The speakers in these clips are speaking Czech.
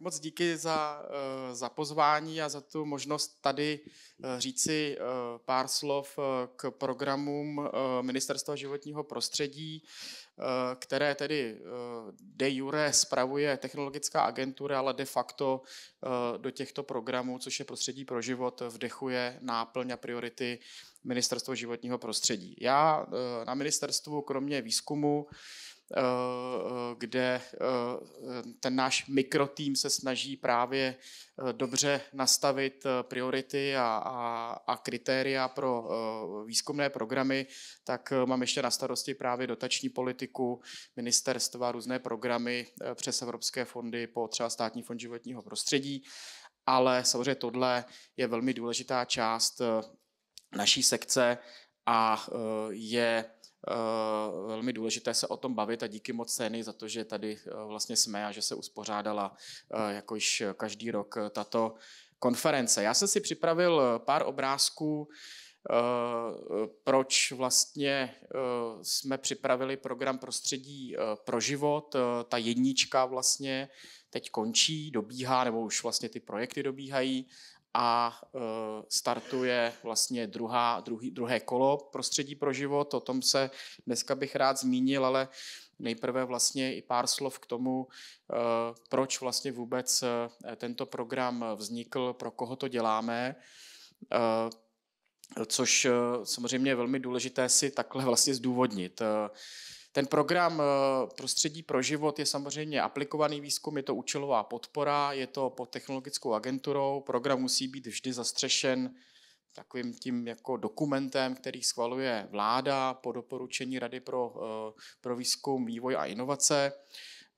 moc díky za, eh, za pozvání a za tu možnost tady eh, říci eh, pár slov k programům Ministerstva životního prostředí, které tedy de jure spravuje technologická agentura, ale de facto do těchto programů, což je prostředí pro život, vdechuje náplň a priority Ministerstvo životního prostředí. Já na ministerstvu kromě výzkumu Eh, eh, kde eh, ten náš mikrotým se snaží právě dobře nastavit priority a, a, a kritéria pro výzkumné programy, tak mám ještě na starosti právě dotační politiku, ministerstva, různé programy přes evropské fondy po třeba státní fond životního prostředí. Ale samozřejmě tohle je velmi důležitá část naší sekce a je Eh, velmi důležité se o tom bavit a díky moc Seny za to, že tady eh, vlastně jsme a že se uspořádala eh, jako již každý rok tato konference. Já jsem si připravil pár obrázků, proč vlastně jsme připravili program Prostředí pro život. Ta jednička vlastně teď končí, dobíhá, nebo už vlastně ty projekty dobíhají a e, startuje vlastně druhá, druhý, druhé kolo Prostředí pro život. O tom se dneska bych rád zmínil, ale nejprve vlastně i pár slov k tomu, e, proč vlastně vůbec e, tento program vznikl, pro koho to děláme. Což samozřejmě je velmi důležité si takhle vlastně zdůvodnit. Ten program eh, Prostředí pro život je samozřejmě aplikovaný výzkum, je to účelová podpora, je to pod technologickou agenturou. Program musí být vždy zastřešen takovým tím jako dokumentem, který schvaluje vláda po doporučení Rady pro, eh, pro výzkum, vývoj a inovace.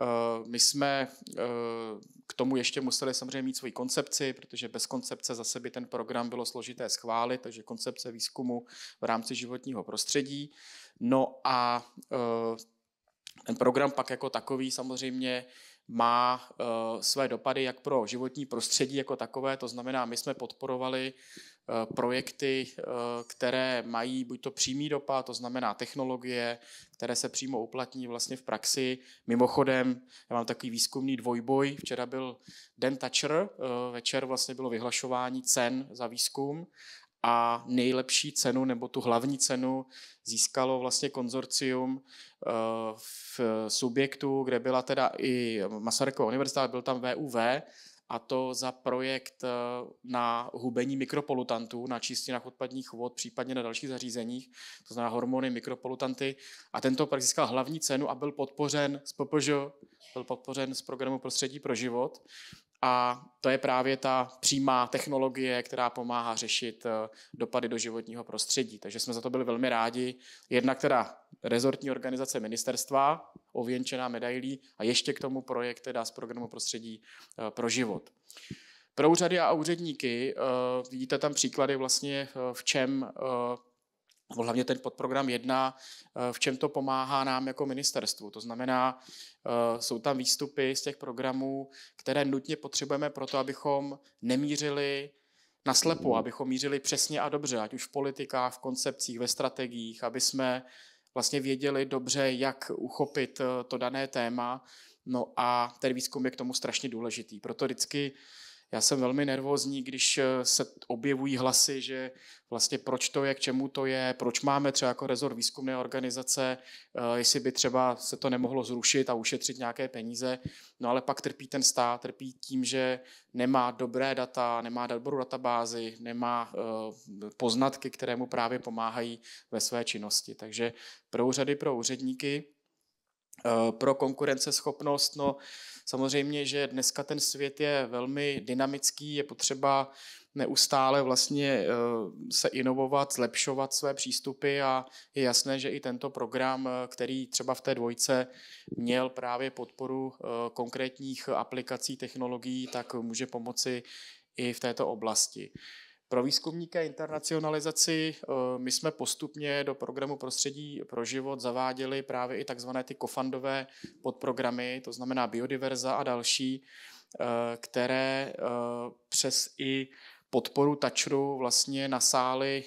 Eh, my jsme eh, k tomu ještě museli samozřejmě mít svoji koncepci, protože bez koncepce zase by ten program bylo složité schválit, takže koncepce výzkumu v rámci životního prostředí. No a eh, ten program pak jako takový samozřejmě má eh, své dopady jak pro životní prostředí jako takové, to znamená, my jsme podporovali eh, projekty, eh, které mají buď to přímý dopad, to znamená technologie, které se přímo uplatní vlastně v praxi. Mimochodem, já mám takový výzkumný dvojboj, včera byl Den Toucher, večer vlastně bylo vyhlašování cen za výzkum a nejlepší cenu nebo tu hlavní cenu získalo vlastně konzorcium eh, v subjektu, kde byla teda i Masarykova univerzita, byl tam VUV, a to za projekt eh, na hubení mikropolutantů na čistinách odpadních vod, případně na dalších zařízeních, to znamená hormony, mikropolutanty. A tento projekt získal hlavní cenu a byl podpořen z PPŽ, byl podpořen z programu Prostředí pro život. A to je právě ta přímá technologie, která pomáhá řešit eh, dopady do životního prostředí. Takže jsme za to byli velmi rádi. Jedna teda rezortní organizace ministerstva, ověnčená medailí a ještě k tomu projekt teda z programu Prostředí eh, pro život. Pro úřady a úředníky eh, vidíte tam příklady vlastně, v čem nebo hlavně ten podprogram 1, eh, v čem to pomáhá nám jako ministerstvu. To znamená, eh, jsou tam výstupy z těch programů, které nutně potřebujeme pro to, abychom nemířili na slepu, abychom mířili přesně a dobře, ať už v politikách, v koncepcích, ve strategiích, aby jsme vlastně věděli dobře, jak uchopit eh, to dané téma. No a ten výzkum je k tomu strašně důležitý. Proto vždycky uh, já jsem velmi nervózní, když eh, se objevují hlasy, že vlastně proč to je, k čemu to je, proč máme třeba jako rezort výzkumné organizace, eh, jestli by třeba se to nemohlo zrušit a ušetřit nějaké peníze. No ale pak trpí ten stát, trpí tím, že nemá dobré data, nemá dobrou databázi, nemá eh, poznatky, které mu právě pomáhají ve své činnosti. Takže pro úřady, pro úředníky Eh, pro konkurenceschopnost, no samozřejmě, že dneska ten svět je velmi dynamický, je potřeba neustále vlastně eh, se inovovat, zlepšovat své přístupy a je jasné, že i tento program, eh, který třeba v té dvojce měl právě podporu konkrétních aplikací, technologií, tak může pomoci i v této oblasti. Pro výzkumníka internacionalizaci eh, my jsme postupně do programu Prostředí pro život zaváděli právě i takzvané ty kofandové podprogramy, to znamená biodiverza a další, eh, které eh, přes i podporu Tačru vlastně nasály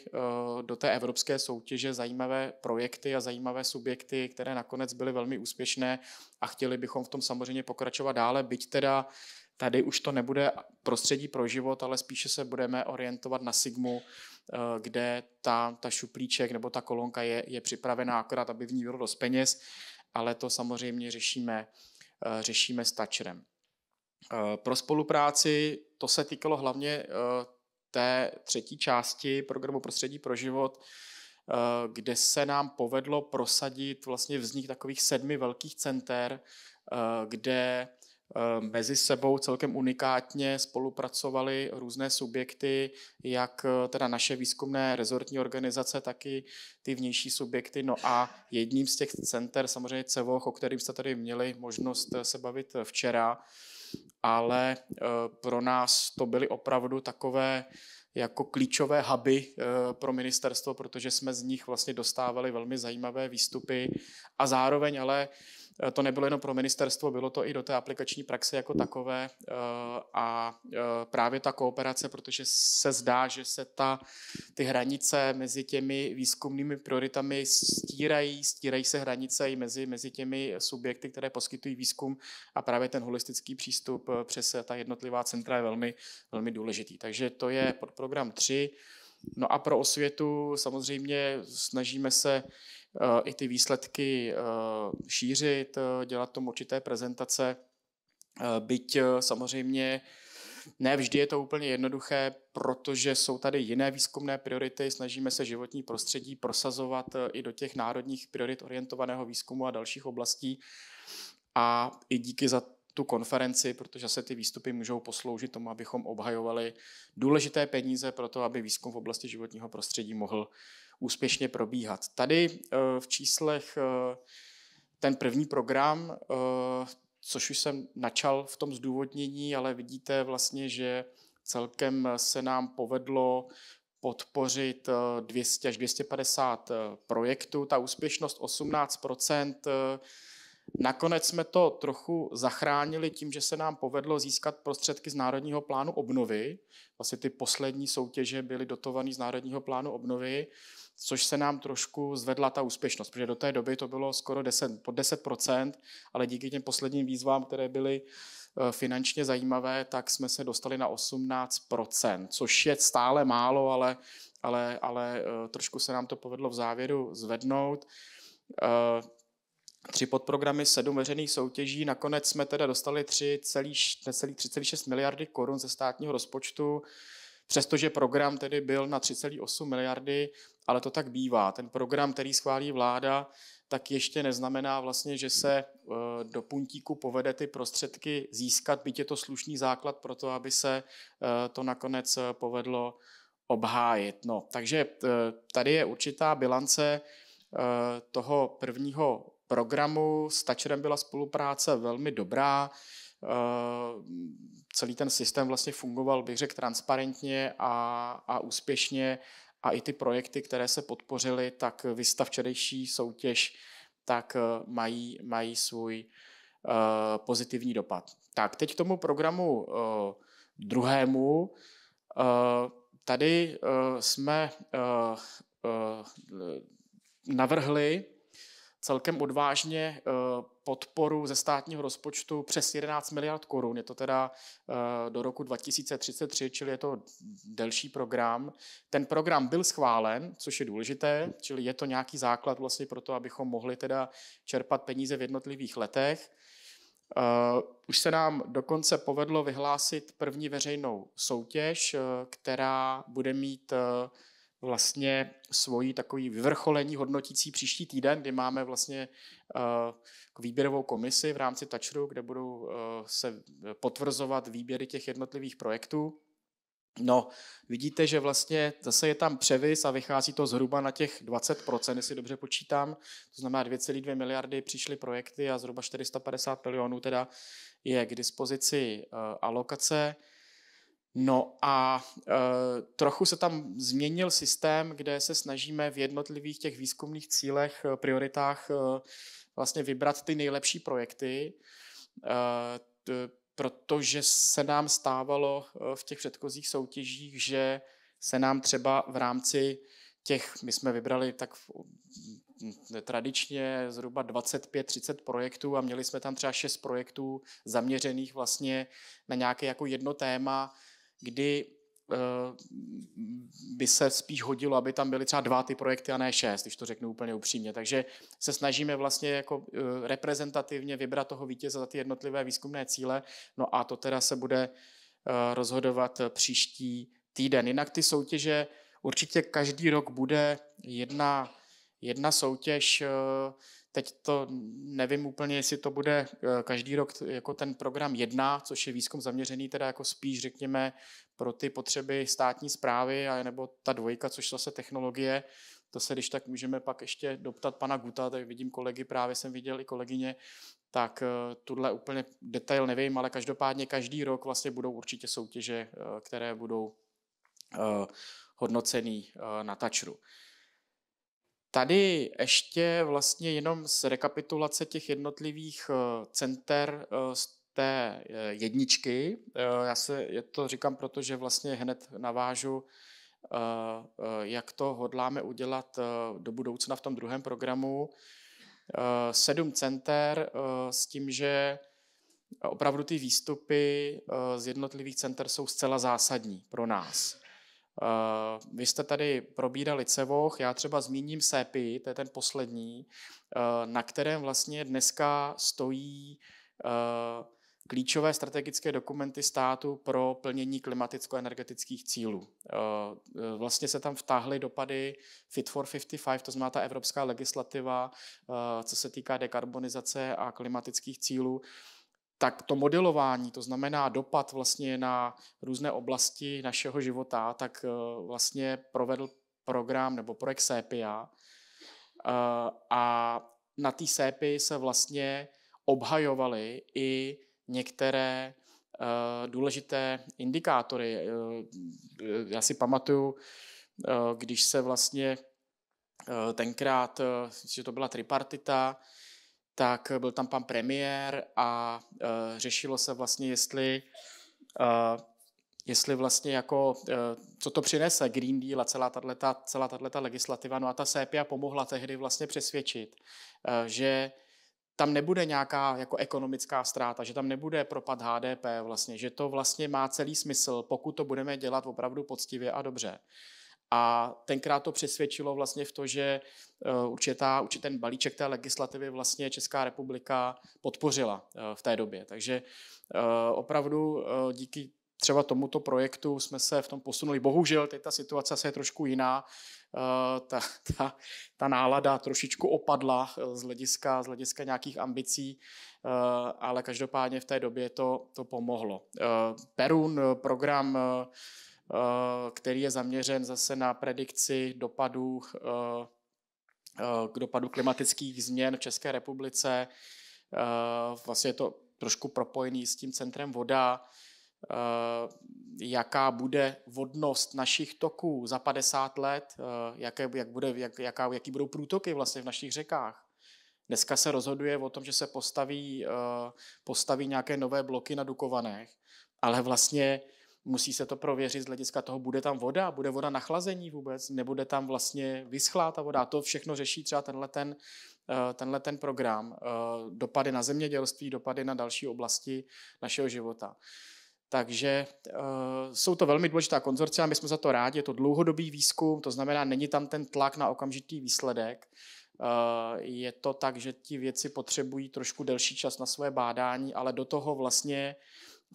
do té evropské soutěže zajímavé projekty a zajímavé subjekty, které nakonec byly velmi úspěšné a chtěli bychom v tom samozřejmě pokračovat dále, byť teda Tady už to nebude prostředí pro život, ale spíše se budeme orientovat na Sigmu, eh, kde ta, ta šuplíček nebo ta kolonka je, je připravená akorát, aby v ní bylo dost peněz, ale to samozřejmě řešíme, eh, řešíme s Tačerem. Eh, pro spolupráci to se týkalo hlavně té třetí části programu Prostředí pro život, kde se nám povedlo prosadit vlastně vznik takových sedmi velkých center, kde Eh, mezi sebou celkem unikátně spolupracovaly různé subjekty, jak eh, teda naše výzkumné rezortní organizace, tak i ty vnější subjekty. No a jedním z těch center, samozřejmě CEVOCH, o kterým jste tady měli možnost eh, se bavit včera, ale pro nás to byly opravdu takové jako klíčové huby pro ministerstvo, protože jsme z nich vlastně dostávali velmi zajímavé výstupy a zároveň ale Eh, to nebylo jenom pro ministerstvo, bylo to i do té aplikační praxe jako takové eh, a eh, právě ta kooperace, protože se zdá, že se ta, ty hranice mezi těmi výzkumnými prioritami stírají, stírají se hranice i mezi, mezi těmi subjekty, které poskytují výzkum a právě ten holistický přístup přes ta jednotlivá centra je velmi, velmi důležitý. Takže to je podprogram 3. No a pro osvětu samozřejmě snažíme se eh, i ty výsledky eh, šířit, eh, dělat tomu určité prezentace, byť samozřejmě ne vždy je to úplně jednoduché, protože jsou tady jiné výzkumné priority. Snažíme se životní prostředí prosazovat i do těch národních priorit orientovaného výzkumu a dalších oblastí. A i díky za tu konferenci, protože se ty výstupy můžou posloužit tomu, abychom obhajovali důležité peníze pro to, aby výzkum v oblasti životního prostředí mohl úspěšně probíhat. Tady eh, v číslech eh, ten první program, eh, což už jsem načal v tom zdůvodnění, ale vidíte vlastně, že celkem se nám povedlo podpořit 200 až 250 projektů. Ta úspěšnost 18 Nakonec jsme to trochu zachránili tím, že se nám povedlo získat prostředky z Národního plánu obnovy. Vlastně ty poslední soutěže byly dotované z Národního plánu obnovy, což se nám trošku zvedla ta úspěšnost, protože do té doby to bylo skoro 10, pod 10%, ale díky těm posledním výzvám, které byly eh, finančně zajímavé, tak jsme se dostali na 18%, což je stále málo, ale, ale, ale eh, trošku se nám to povedlo v závěru zvednout eh, tři podprogramy, sedm veřejných soutěží. Nakonec jsme teda dostali 3,6 miliardy korun ze státního rozpočtu, přestože program tedy byl na 3,8 miliardy, ale to tak bývá. Ten program, který schválí vláda, tak ještě neznamená vlastně, že se eh, do puntíku povede ty prostředky získat, byť je to slušný základ pro to, aby se eh, to nakonec eh, povedlo obhájit. No, takže tady je určitá bilance toho prvního programu. S Toucherem byla spolupráce velmi dobrá. Eh, celý ten systém vlastně fungoval, bych řekl, transparentně a, a úspěšně a i ty projekty, které se podpořily, tak vysta včerejší soutěž, tak eh, mají, mají svůj eh, pozitivní dopad. Tak teď k tomu programu druhému. tady jsme navrhli celkem odvážně eh, podporu ze státního rozpočtu přes 11 miliard korun. Je to teda eh, do roku 2033, čili je to delší program. Ten program byl schválen, což je důležité, čili je to nějaký základ vlastně pro to, abychom mohli teda čerpat peníze v jednotlivých letech. Eh, už se nám dokonce povedlo vyhlásit první veřejnou soutěž, která bude mít vlastně svoji takový vyvrcholení hodnotící příští týden, kdy máme vlastně uh, výběrovou komisi v rámci Touchru, kde budou uh, se potvrzovat výběry těch jednotlivých projektů. No, vidíte, že vlastně zase je tam převis a vychází to zhruba na těch 20%, jestli dobře počítám. To znamená 2,2 miliardy přišly projekty a zhruba 450 milionů teda je k dispozici uh, alokace. No a e, trochu se tam změnil systém, kde se snažíme v jednotlivých těch výzkumných cílech, e, prioritách e, vlastně vybrat ty nejlepší projekty, e, t, protože se nám stávalo e, v těch předchozích soutěžích, že se nám třeba v rámci těch, my jsme vybrali tak tradičně zhruba 25-30 projektů a měli jsme tam třeba 6 projektů zaměřených vlastně na nějaké jako jedno téma, kdy eh, by se spíš hodilo, aby tam byly třeba dva ty projekty a ne šest, když to řeknu úplně upřímně. Takže se snažíme vlastně jako eh, reprezentativně vybrat toho vítěze za ty jednotlivé výzkumné cíle. No a to teda se bude eh, rozhodovat příští týden. Jinak ty soutěže určitě každý rok bude jedna, jedna soutěž Teď to nevím úplně, jestli to bude eh, každý rok jako ten program jedna, což je výzkum zaměřený teda jako spíš, řekněme, pro ty potřeby státní zprávy, a nebo ta dvojka, což zase technologie, to se když tak můžeme pak ještě doptat pana Guta, tak vidím kolegy, právě jsem viděl i kolegyně, tak eh, tuhle úplně detail nevím, ale každopádně každý rok vlastně budou určitě soutěže, eh, které budou hodnocený na tačru. Tady ještě vlastně jenom z rekapitulace těch jednotlivých eh, center eh, z té eh, jedničky. Já se je to říkám, protože vlastně hned navážu, jak to hodláme udělat do budoucna v tom druhém programu. Sedm center s tím, že opravdu ty výstupy z jednotlivých center jsou zcela zásadní pro nás. Eh, vy jste tady probírali Cevoch, já třeba zmíním Sepi, to je ten poslední, eh, na kterém vlastně dneska stojí eh, klíčové strategické dokumenty státu pro plnění klimaticko-energetických cílů. Vlastně se tam vtáhly dopady Fit for 55, to znamená ta evropská legislativa, co se týká dekarbonizace a klimatických cílů tak to modelování, to znamená dopad vlastně na různé oblasti našeho života, tak eh, vlastně provedl program nebo projekt Sepia. Eh, a na té Sepi se vlastně obhajovaly i některé eh, důležité indikátory. Já si pamatuju, když se vlastně tenkrát, že to byla tripartita, tak eh, byl tam pan premiér a uh, řešilo se vlastně, jestli, uh, jestli vlastně jako, uh, co to přinese Green Deal a celá tato, celá tato legislativa. No a ta sépia pomohla tehdy vlastně přesvědčit, uh, že tam nebude nějaká jako ekonomická ztráta, že tam nebude propad HDP vlastně, že to vlastně má celý smysl, pokud to budeme dělat opravdu poctivě a dobře. A tenkrát to přesvědčilo vlastně v to, že eh, určitá, určitý ten balíček té legislativy vlastně Česká republika podpořila eh, v té době. Takže eh, opravdu díky třeba tomuto projektu jsme se v tom posunuli. Bohužel teď ta situace se je trošku jiná, ta, ta, ta nálada trošičku opadla z hlediska, z hlediska nějakých ambicí, ale každopádně v té době to, to pomohlo. Perun, program Eh, který je zaměřen zase na predikci dopadů, eh, eh, k dopadu klimatických změn v České republice. Vlastně je to trošku propojený s tím centrem voda, jaká bude vodnost našich toků za 50 let, jaké, jak bude, jak, jaká, jaký budou průtoky vlastně v našich řekách. Dneska se rozhoduje o tom, že se postaví, postaví nějaké nové bloky na Dukovanech, ale vlastně musí se to prověřit z hlediska toho, bude tam voda, bude voda na chlazení vůbec, nebude tam vlastně vyschlá ta voda. To všechno řeší třeba tenhle ten, eh, tenhle ten program. Eh, dopady na zemědělství, dopady na další oblasti našeho života. Takže eh, jsou to velmi důležitá konzorcia, my jsme za to rádi, je to dlouhodobý výzkum, to znamená, není tam ten tlak na okamžitý výsledek. je to tak, že ti věci potřebují trošku delší čas na svoje bádání, ale do toho vlastně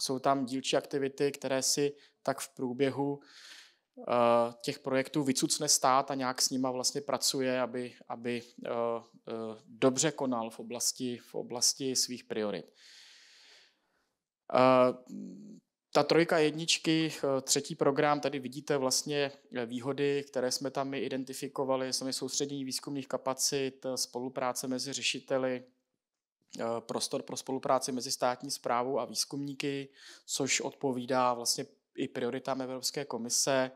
jsou tam dílčí aktivity, které si tak v průběhu eh, těch projektů vycucne stát a nějak s nima vlastně pracuje, aby, aby eh, eh, dobře konal v oblasti, v oblasti svých priorit. Ta trojka jedničky, třetí program, tady vidíte vlastně výhody, které jsme tam identifikovali, jsou soustředění výzkumných kapacit, spolupráce mezi řešiteli, Eh, prostor pro spolupráci mezi státní zprávou a výzkumníky, což odpovídá vlastně i prioritám Evropské komise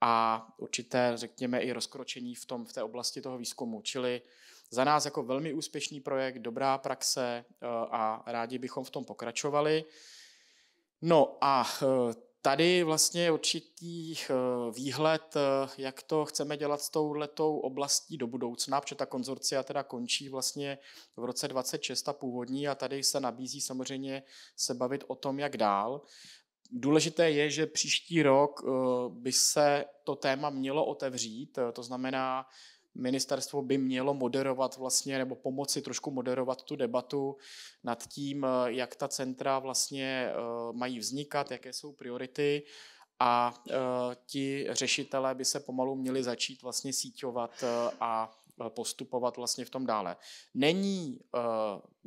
a určité, řekněme, i rozkročení v, tom, v té oblasti toho výzkumu. Čili za nás jako velmi úspěšný projekt, dobrá praxe eh, a rádi bychom v tom pokračovali. No a eh, tady vlastně je určitý eh, výhled, eh, jak to chceme dělat s touhletou oblastí do budoucna, protože ta konzorcia teda končí vlastně v roce 26 a původní a tady se nabízí samozřejmě se bavit o tom, jak dál. Důležité je, že příští rok eh, by se to téma mělo otevřít, to znamená, ministerstvo by mělo moderovat vlastně nebo pomoci trošku moderovat tu debatu nad tím, eh, jak ta centra vlastně eh, mají vznikat, jaké jsou priority a eh, ti řešitelé by se pomalu měli začít vlastně síťovat a Eh, postupovat vlastně v tom dále. Není uh,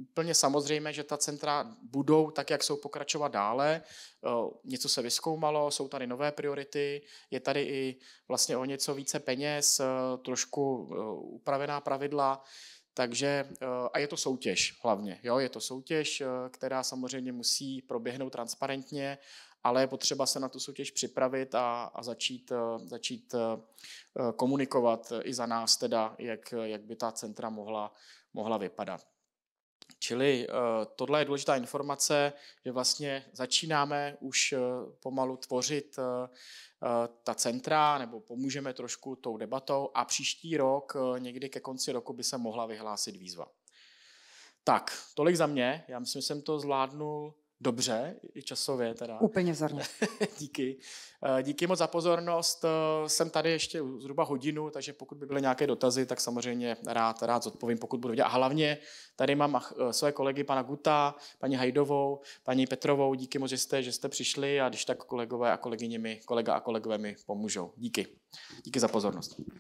úplně samozřejmé, že ta centra budou tak, jak jsou pokračovat dále. Uh, něco se vyskoumalo, jsou tady nové priority, je tady i vlastně o něco více peněz, uh, trošku uh, upravená pravidla. Takže a je to soutěž hlavně, jo, je to soutěž, která samozřejmě musí proběhnout transparentně, ale je potřeba se na tu soutěž připravit a, a začít, eh, začít eh, eh, komunikovat i za nás, teda, jak, jak by ta centra mohla, mohla vypadat. Čili tohle je důležitá informace, že vlastně začínáme už pomalu tvořit ta centra, nebo pomůžeme trošku tou debatou a příští rok, někdy ke konci roku, by se mohla vyhlásit výzva. Tak, tolik za mě. Já myslím, že jsem to zvládnul dobře, i časově teda. Úplně vzorně. Díky. Eh, díky moc za pozornost. Eh, jsem tady ještě zhruba hodinu, takže pokud by byly nějaké dotazy, tak samozřejmě rád, rád zodpovím, pokud budu vidět. A hlavně tady mám eh, své kolegy, pana Guta, paní Hajdovou, paní Petrovou. Díky moc, že jste, že jste přišli a když tak kolegové a kolegyně mi, kolega a kolegové mi pomůžou. Díky. Díky za pozornost.